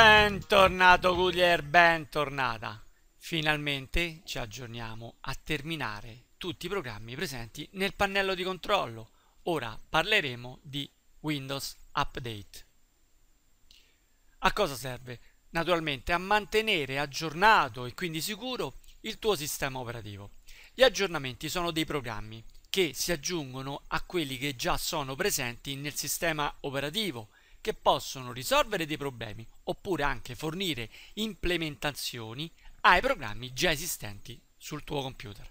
Bentornato Goodyear, bentornata! Finalmente ci aggiorniamo a terminare tutti i programmi presenti nel pannello di controllo. Ora parleremo di Windows Update. A cosa serve? Naturalmente a mantenere aggiornato e quindi sicuro il tuo sistema operativo. Gli aggiornamenti sono dei programmi che si aggiungono a quelli che già sono presenti nel sistema operativo che possono risolvere dei problemi oppure anche fornire implementazioni ai programmi già esistenti sul tuo computer.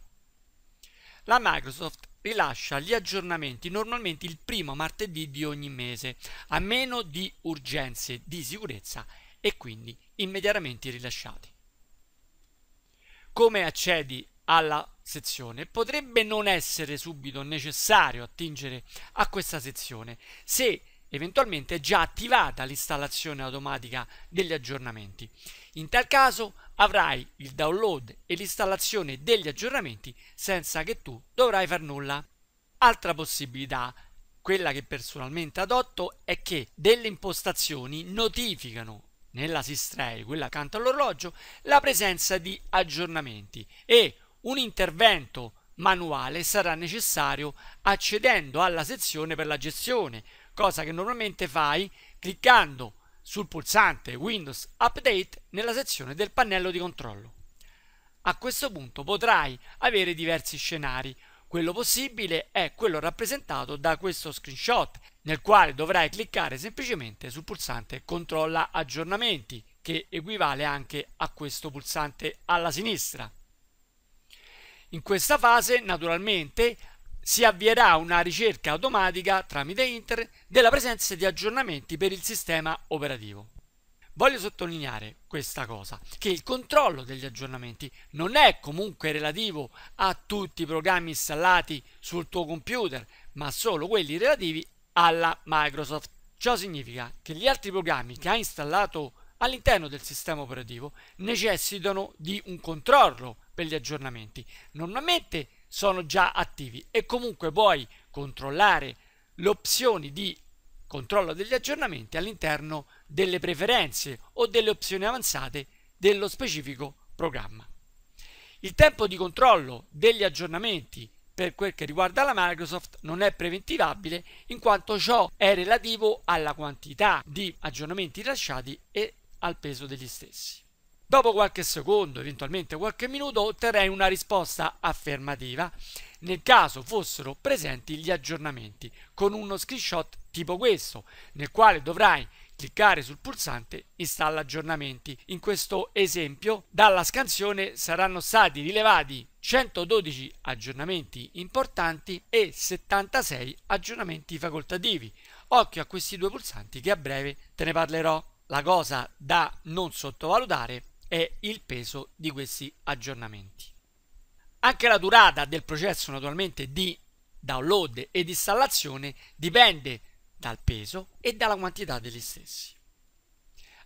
La Microsoft rilascia gli aggiornamenti normalmente il primo martedì di ogni mese, a meno di urgenze di sicurezza e quindi immediatamente rilasciati. Come accedi alla sezione, potrebbe non essere subito necessario attingere a questa sezione se eventualmente è già attivata l'installazione automatica degli aggiornamenti. In tal caso avrai il download e l'installazione degli aggiornamenti senza che tu dovrai far nulla. Altra possibilità, quella che personalmente adotto, è che delle impostazioni notificano nella sis quella accanto all'orologio, la presenza di aggiornamenti e un intervento manuale sarà necessario accedendo alla sezione per la gestione cosa che normalmente fai cliccando sul pulsante Windows Update nella sezione del pannello di controllo. A questo punto potrai avere diversi scenari. Quello possibile è quello rappresentato da questo screenshot, nel quale dovrai cliccare semplicemente sul pulsante Controlla aggiornamenti, che equivale anche a questo pulsante alla sinistra. In questa fase, naturalmente, si avvierà una ricerca automatica tramite Internet della presenza di aggiornamenti per il sistema operativo. Voglio sottolineare questa cosa, che il controllo degli aggiornamenti non è comunque relativo a tutti i programmi installati sul tuo computer, ma solo quelli relativi alla Microsoft. Ciò significa che gli altri programmi che hai installato all'interno del sistema operativo necessitano di un controllo per gli aggiornamenti. Normalmente sono già attivi e comunque puoi controllare le opzioni di controllo degli aggiornamenti all'interno delle preferenze o delle opzioni avanzate dello specifico programma. Il tempo di controllo degli aggiornamenti per quel che riguarda la Microsoft non è preventivabile in quanto ciò è relativo alla quantità di aggiornamenti rilasciati e al peso degli stessi. Dopo qualche secondo, eventualmente qualche minuto, otterrei una risposta affermativa nel caso fossero presenti gli aggiornamenti con uno screenshot tipo questo, nel quale dovrai cliccare sul pulsante installa aggiornamenti. In questo esempio, dalla scansione saranno stati rilevati 112 aggiornamenti importanti e 76 aggiornamenti facoltativi. Occhio a questi due pulsanti che a breve te ne parlerò. La cosa da non sottovalutare è il peso di questi aggiornamenti. Anche la durata del processo naturalmente di download ed installazione dipende dal peso e dalla quantità degli stessi.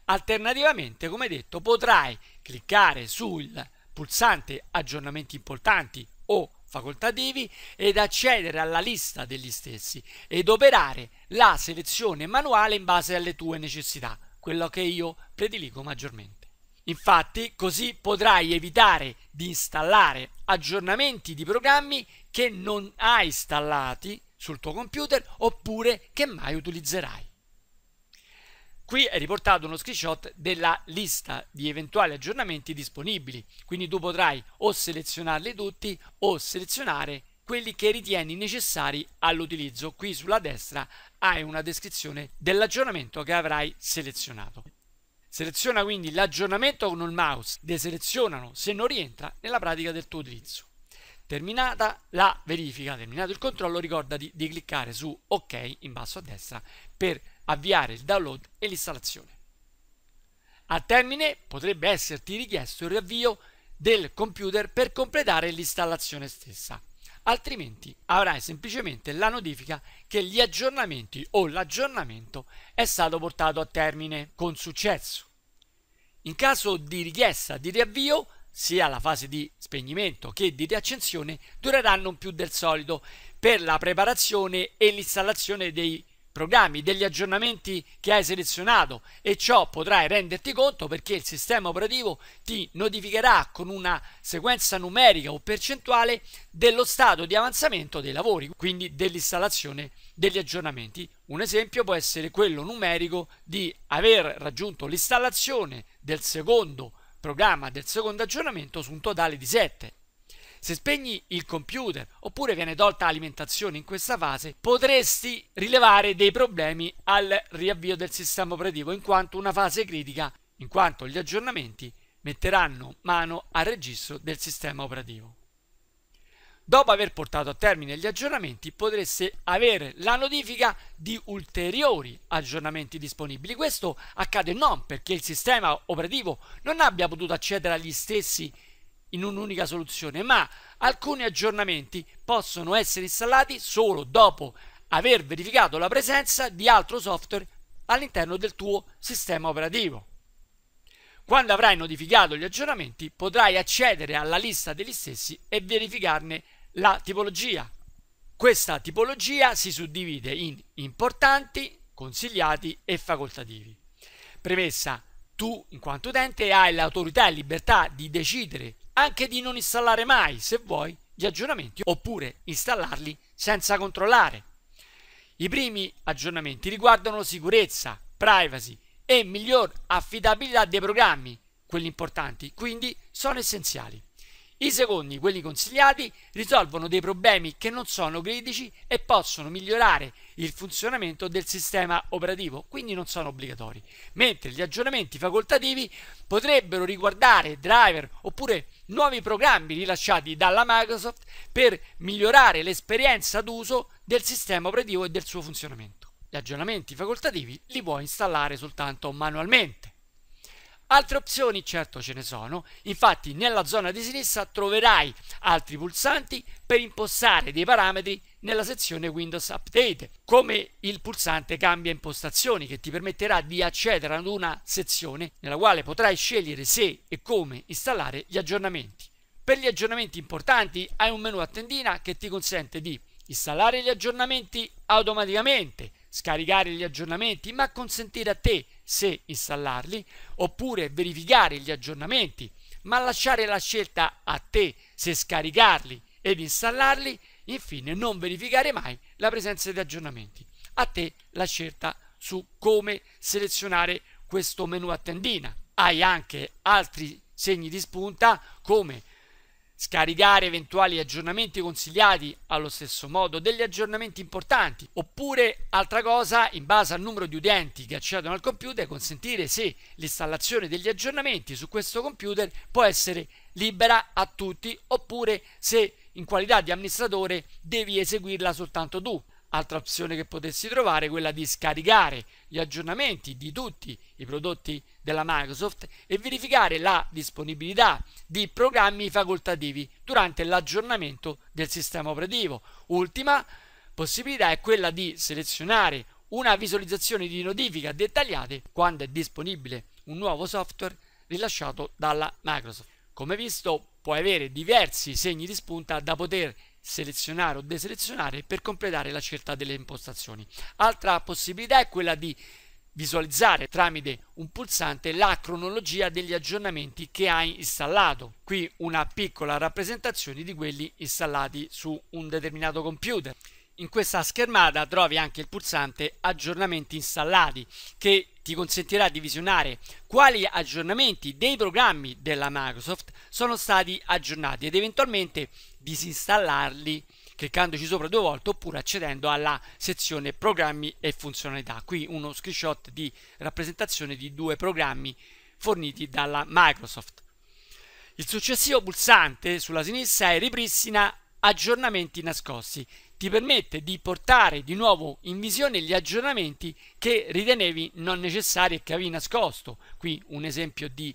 Alternativamente, come detto, potrai cliccare sul pulsante aggiornamenti importanti o facoltativi ed accedere alla lista degli stessi ed operare la selezione manuale in base alle tue necessità, quello che io prediligo maggiormente. Infatti così potrai evitare di installare aggiornamenti di programmi che non hai installati sul tuo computer oppure che mai utilizzerai. Qui è riportato uno screenshot della lista di eventuali aggiornamenti disponibili, quindi tu potrai o selezionarli tutti o selezionare quelli che ritieni necessari all'utilizzo. Qui sulla destra hai una descrizione dell'aggiornamento che avrai selezionato. Seleziona quindi l'aggiornamento con il mouse, deselezionalo se non rientra nella pratica del tuo utilizzo. Terminata la verifica, terminato il controllo, ricordati di cliccare su OK in basso a destra per avviare il download e l'installazione. A termine potrebbe esserti richiesto il riavvio del computer per completare l'installazione stessa altrimenti avrai semplicemente la notifica che gli aggiornamenti o l'aggiornamento è stato portato a termine con successo. In caso di richiesta di riavvio, sia la fase di spegnimento che di riaccensione dureranno più del solito per la preparazione e l'installazione dei programmi, degli aggiornamenti che hai selezionato e ciò potrai renderti conto perché il sistema operativo ti notificherà con una sequenza numerica o percentuale dello stato di avanzamento dei lavori, quindi dell'installazione degli aggiornamenti. Un esempio può essere quello numerico di aver raggiunto l'installazione del secondo programma del secondo aggiornamento su un totale di 7 se spegni il computer oppure viene tolta l'alimentazione in questa fase, potresti rilevare dei problemi al riavvio del sistema operativo in quanto una fase critica, in quanto gli aggiornamenti metteranno mano al registro del sistema operativo. Dopo aver portato a termine gli aggiornamenti potreste avere la notifica di ulteriori aggiornamenti disponibili. Questo accade non perché il sistema operativo non abbia potuto accedere agli stessi in un'unica soluzione, ma alcuni aggiornamenti possono essere installati solo dopo aver verificato la presenza di altro software all'interno del tuo sistema operativo. Quando avrai notificato gli aggiornamenti potrai accedere alla lista degli stessi e verificarne la tipologia. Questa tipologia si suddivide in importanti, consigliati e facoltativi. Premessa, tu in quanto utente hai l'autorità e libertà di decidere anche di non installare mai, se vuoi, gli aggiornamenti oppure installarli senza controllare. I primi aggiornamenti riguardano sicurezza, privacy e miglior affidabilità dei programmi, quelli importanti, quindi sono essenziali. I secondi, quelli consigliati, risolvono dei problemi che non sono critici e possono migliorare il funzionamento del sistema operativo, quindi non sono obbligatori. Mentre gli aggiornamenti facoltativi potrebbero riguardare driver oppure nuovi programmi rilasciati dalla Microsoft per migliorare l'esperienza d'uso del sistema operativo e del suo funzionamento. Gli aggiornamenti facoltativi li può installare soltanto manualmente. Altre opzioni certo ce ne sono, infatti nella zona di sinistra troverai altri pulsanti per impostare dei parametri nella sezione Windows Update, come il pulsante Cambia impostazioni che ti permetterà di accedere ad una sezione nella quale potrai scegliere se e come installare gli aggiornamenti. Per gli aggiornamenti importanti hai un menu a tendina che ti consente di installare gli aggiornamenti automaticamente, scaricare gli aggiornamenti, ma consentire a te se installarli, oppure verificare gli aggiornamenti, ma lasciare la scelta a te se scaricarli ed installarli, infine non verificare mai la presenza di aggiornamenti. A te la scelta su come selezionare questo menu a tendina. Hai anche altri segni di spunta come scaricare eventuali aggiornamenti consigliati allo stesso modo, degli aggiornamenti importanti, oppure altra cosa, in base al numero di utenti che accedono al computer, consentire se l'installazione degli aggiornamenti su questo computer può essere libera a tutti, oppure se in qualità di amministratore devi eseguirla soltanto tu. Altra opzione che potessi trovare è quella di scaricare gli aggiornamenti di tutti i prodotti della Microsoft e verificare la disponibilità di programmi facoltativi durante l'aggiornamento del sistema operativo. Ultima possibilità è quella di selezionare una visualizzazione di notifica dettagliate quando è disponibile un nuovo software rilasciato dalla Microsoft. Come visto, puoi avere diversi segni di spunta da poter selezionare o deselezionare per completare la scelta delle impostazioni. Altra possibilità è quella di visualizzare tramite un pulsante la cronologia degli aggiornamenti che hai installato. Qui una piccola rappresentazione di quelli installati su un determinato computer. In questa schermata trovi anche il pulsante aggiornamenti installati che ti consentirà di visionare quali aggiornamenti dei programmi della Microsoft sono stati aggiornati ed eventualmente disinstallarli cliccandoci sopra due volte oppure accedendo alla sezione programmi e funzionalità. Qui uno screenshot di rappresentazione di due programmi forniti dalla Microsoft. Il successivo pulsante sulla sinistra è ripristina aggiornamenti nascosti ti permette di portare di nuovo in visione gli aggiornamenti che ritenevi non necessari e che avevi nascosto. Qui un esempio di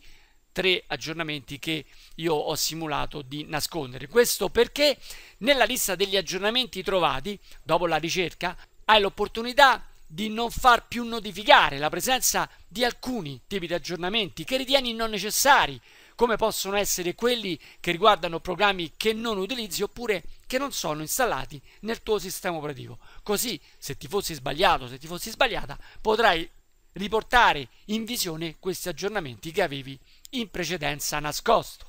tre aggiornamenti che io ho simulato di nascondere. Questo perché nella lista degli aggiornamenti trovati dopo la ricerca hai l'opportunità di non far più notificare la presenza di alcuni tipi di aggiornamenti che ritieni non necessari, come possono essere quelli che riguardano programmi che non utilizzi oppure che non sono installati nel tuo sistema operativo. Così, se ti fossi sbagliato, se ti fossi sbagliata, potrai riportare in visione questi aggiornamenti che avevi in precedenza nascosto.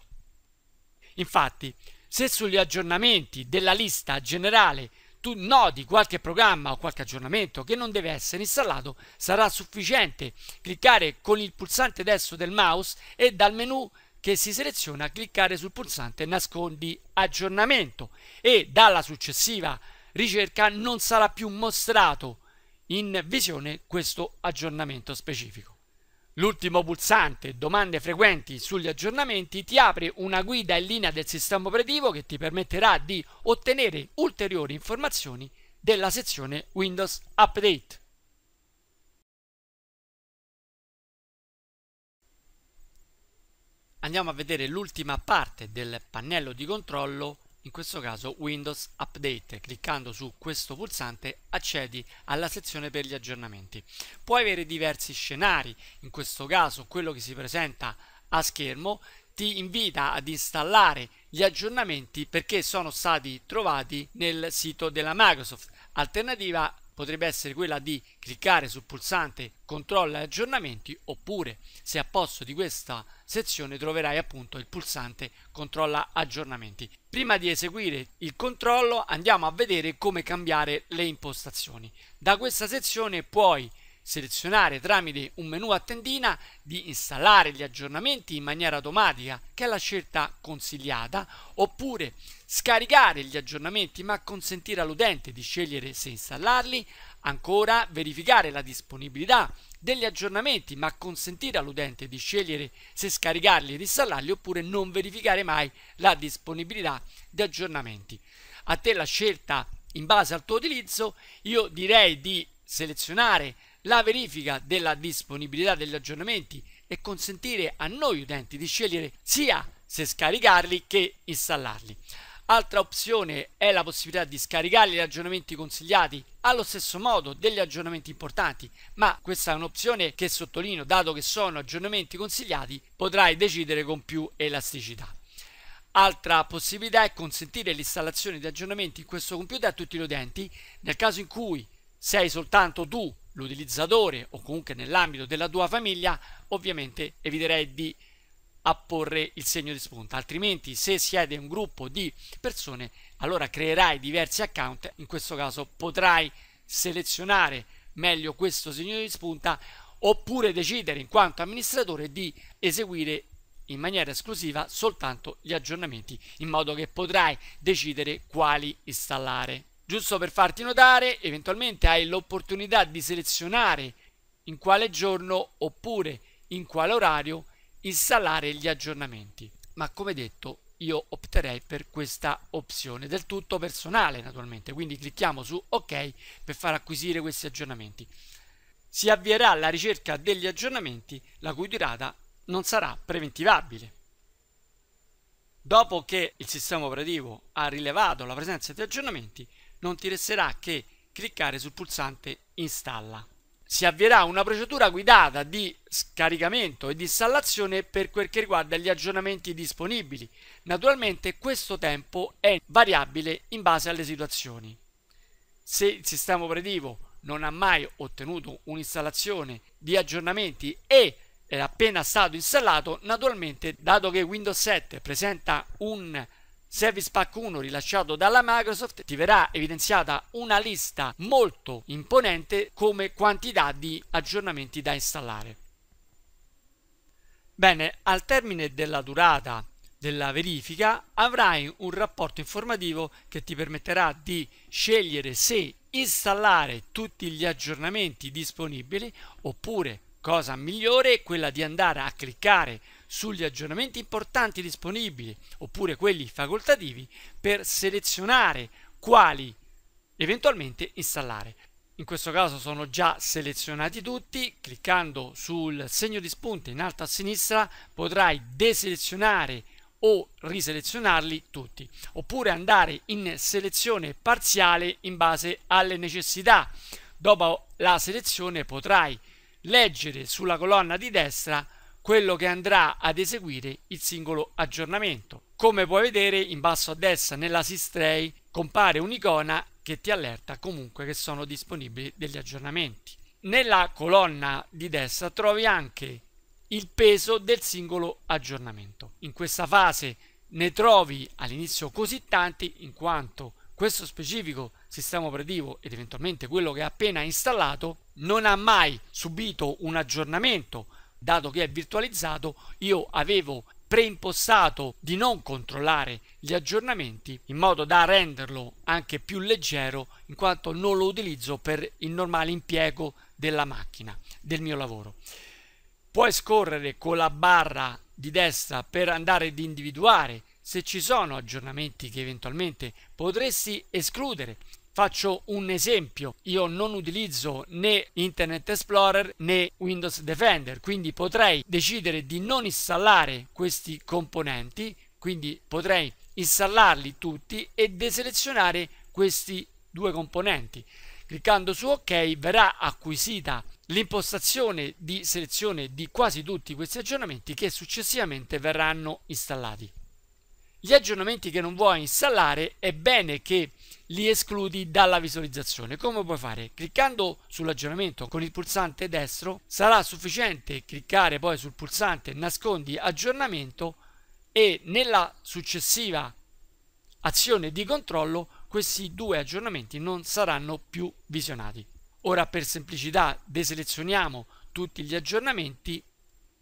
Infatti, se sugli aggiornamenti della lista generale tu noti qualche programma o qualche aggiornamento che non deve essere installato, sarà sufficiente cliccare con il pulsante destro del mouse e dal menu che si seleziona cliccare sul pulsante nascondi aggiornamento e dalla successiva ricerca non sarà più mostrato in visione questo aggiornamento specifico. L'ultimo pulsante domande frequenti sugli aggiornamenti ti apre una guida in linea del sistema operativo che ti permetterà di ottenere ulteriori informazioni della sezione Windows Update. andiamo a vedere l'ultima parte del pannello di controllo in questo caso Windows Update. Cliccando su questo pulsante accedi alla sezione per gli aggiornamenti. Puoi avere diversi scenari, in questo caso quello che si presenta a schermo ti invita ad installare gli aggiornamenti perché sono stati trovati nel sito della Microsoft. Alternativa potrebbe essere quella di cliccare sul pulsante controlla aggiornamenti oppure se a posto di questa sezione troverai appunto il pulsante controlla aggiornamenti. Prima di eseguire il controllo andiamo a vedere come cambiare le impostazioni. Da questa sezione puoi selezionare tramite un menu a tendina di installare gli aggiornamenti in maniera automatica, che è la scelta consigliata, oppure scaricare gli aggiornamenti ma consentire all'utente di scegliere se installarli, ancora verificare la disponibilità degli aggiornamenti ma consentire all'utente di scegliere se scaricarli e installarli oppure non verificare mai la disponibilità di aggiornamenti. A te la scelta in base al tuo utilizzo, io direi di selezionare la verifica della disponibilità degli aggiornamenti e consentire a noi utenti di scegliere sia se scaricarli che installarli. Altra opzione è la possibilità di scaricare gli aggiornamenti consigliati allo stesso modo degli aggiornamenti importanti, ma questa è un'opzione che sottolineo, dato che sono aggiornamenti consigliati, potrai decidere con più elasticità. Altra possibilità è consentire l'installazione di aggiornamenti in questo computer a tutti gli utenti, nel caso in cui sei soltanto tu l'utilizzatore o comunque nell'ambito della tua famiglia, ovviamente eviterei di apporre il segno di spunta, altrimenti se siete un gruppo di persone, allora creerai diversi account, in questo caso potrai selezionare meglio questo segno di spunta oppure decidere in quanto amministratore di eseguire in maniera esclusiva soltanto gli aggiornamenti in modo che potrai decidere quali installare. Giusto per farti notare, eventualmente hai l'opportunità di selezionare in quale giorno oppure in quale orario installare gli aggiornamenti. Ma come detto, io opterei per questa opzione, del tutto personale naturalmente, quindi clicchiamo su ok per far acquisire questi aggiornamenti. Si avvierà la ricerca degli aggiornamenti la cui durata non sarà preventivabile. Dopo che il sistema operativo ha rilevato la presenza di aggiornamenti, non ti resterà che cliccare sul pulsante installa. Si avvierà una procedura guidata di scaricamento e di installazione per quel che riguarda gli aggiornamenti disponibili. Naturalmente questo tempo è variabile in base alle situazioni. Se il sistema operativo non ha mai ottenuto un'installazione di aggiornamenti e è appena stato installato, naturalmente dato che Windows 7 presenta un Service Pack 1 rilasciato dalla Microsoft ti verrà evidenziata una lista molto imponente come quantità di aggiornamenti da installare. Bene, al termine della durata della verifica avrai un rapporto informativo che ti permetterà di scegliere se installare tutti gli aggiornamenti disponibili oppure Cosa migliore è quella di andare a cliccare sugli aggiornamenti importanti disponibili oppure quelli facoltativi per selezionare quali eventualmente installare. In questo caso sono già selezionati tutti, cliccando sul segno di spunta in alto a sinistra potrai deselezionare o riselezionarli tutti, oppure andare in selezione parziale in base alle necessità. Dopo la selezione potrai leggere sulla colonna di destra quello che andrà ad eseguire il singolo aggiornamento. Come puoi vedere in basso a destra nella Sistray compare un'icona che ti allerta comunque che sono disponibili degli aggiornamenti. Nella colonna di destra trovi anche il peso del singolo aggiornamento. In questa fase ne trovi all'inizio così tanti in quanto questo specifico sistema operativo ed eventualmente quello che ha appena installato non ha mai subito un aggiornamento dato che è virtualizzato io avevo preimpostato di non controllare gli aggiornamenti in modo da renderlo anche più leggero in quanto non lo utilizzo per il normale impiego della macchina del mio lavoro puoi scorrere con la barra di destra per andare ad individuare se ci sono aggiornamenti che eventualmente potresti escludere. Faccio un esempio, io non utilizzo né Internet Explorer né Windows Defender, quindi potrei decidere di non installare questi componenti, quindi potrei installarli tutti e deselezionare questi due componenti. Cliccando su OK verrà acquisita l'impostazione di selezione di quasi tutti questi aggiornamenti che successivamente verranno installati gli aggiornamenti che non vuoi installare è bene che li escludi dalla visualizzazione. Come puoi fare? Cliccando sull'aggiornamento con il pulsante destro sarà sufficiente cliccare poi sul pulsante nascondi aggiornamento e nella successiva azione di controllo questi due aggiornamenti non saranno più visionati. Ora per semplicità deselezioniamo tutti gli aggiornamenti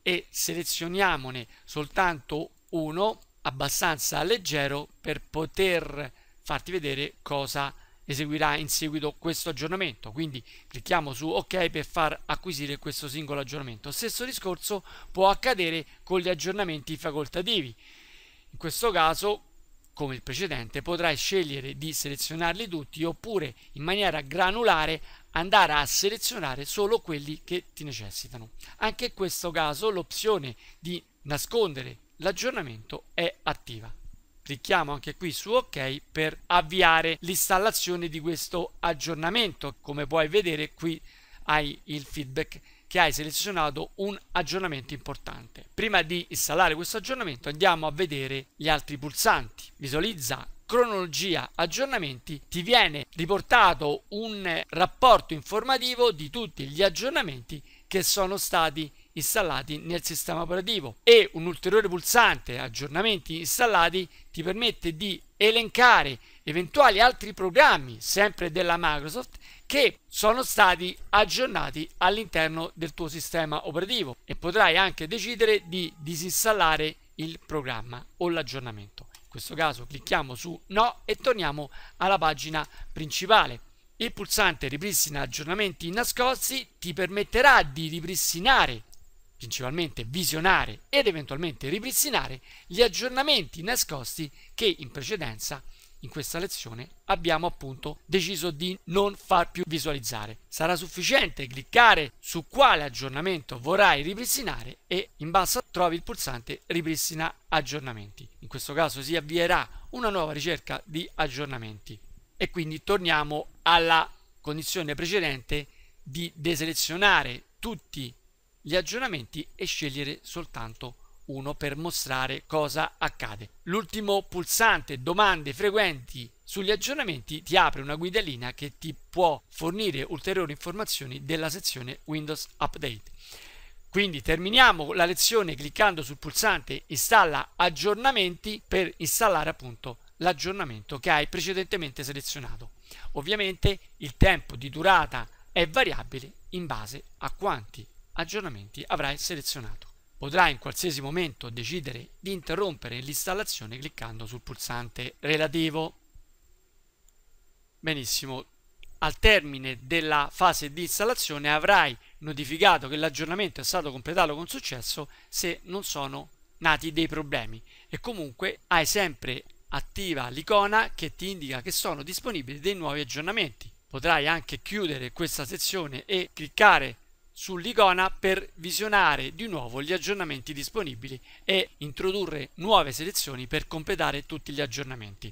e selezioniamone soltanto uno abbastanza leggero per poter farti vedere cosa eseguirà in seguito questo aggiornamento quindi clicchiamo su ok per far acquisire questo singolo aggiornamento stesso discorso può accadere con gli aggiornamenti facoltativi in questo caso come il precedente potrai scegliere di selezionarli tutti oppure in maniera granulare andare a selezionare solo quelli che ti necessitano anche in questo caso l'opzione di nascondere l'aggiornamento è attiva. Clicchiamo anche qui su OK per avviare l'installazione di questo aggiornamento. Come puoi vedere qui hai il feedback che hai selezionato un aggiornamento importante. Prima di installare questo aggiornamento andiamo a vedere gli altri pulsanti. Visualizza cronologia aggiornamenti ti viene riportato un rapporto informativo di tutti gli aggiornamenti che sono stati installati nel sistema operativo e un ulteriore pulsante aggiornamenti installati ti permette di elencare eventuali altri programmi sempre della Microsoft che sono stati aggiornati all'interno del tuo sistema operativo e potrai anche decidere di disinstallare il programma o l'aggiornamento. In questo caso clicchiamo su no e torniamo alla pagina principale. Il pulsante ripristina aggiornamenti nascosti ti permetterà di ripristinare principalmente visionare ed eventualmente ripristinare gli aggiornamenti nascosti che in precedenza in questa lezione abbiamo appunto deciso di non far più visualizzare. Sarà sufficiente cliccare su quale aggiornamento vorrai ripristinare e in basso trovi il pulsante ripristina aggiornamenti. In questo caso si avvierà una nuova ricerca di aggiornamenti e quindi torniamo alla condizione precedente di deselezionare tutti gli aggiornamenti e scegliere soltanto uno per mostrare cosa accade. L'ultimo pulsante domande frequenti sugli aggiornamenti ti apre una guidalina che ti può fornire ulteriori informazioni della sezione Windows Update. Quindi terminiamo la lezione cliccando sul pulsante installa aggiornamenti per installare appunto l'aggiornamento che hai precedentemente selezionato. Ovviamente il tempo di durata è variabile in base a quanti aggiornamenti avrai selezionato. Potrai in qualsiasi momento decidere di interrompere l'installazione cliccando sul pulsante relativo. Benissimo, al termine della fase di installazione avrai notificato che l'aggiornamento è stato completato con successo se non sono nati dei problemi e comunque hai sempre attiva l'icona che ti indica che sono disponibili dei nuovi aggiornamenti. Potrai anche chiudere questa sezione e cliccare sull'icona per visionare di nuovo gli aggiornamenti disponibili e introdurre nuove selezioni per completare tutti gli aggiornamenti.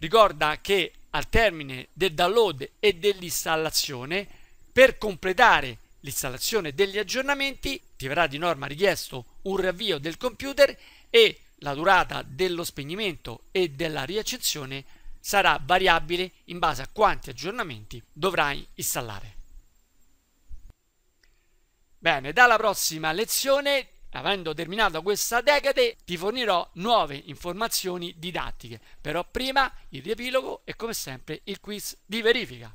Ricorda che al termine del download e dell'installazione, per completare l'installazione degli aggiornamenti, ti verrà di norma richiesto un riavvio del computer e la durata dello spegnimento e della riaccensione sarà variabile in base a quanti aggiornamenti dovrai installare. Bene, dalla prossima lezione, avendo terminato questa decade, ti fornirò nuove informazioni didattiche. Però prima il riepilogo e come sempre il quiz di verifica.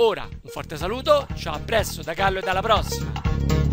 Ora, un forte saluto, ciao a presto da Carlo e dalla prossima!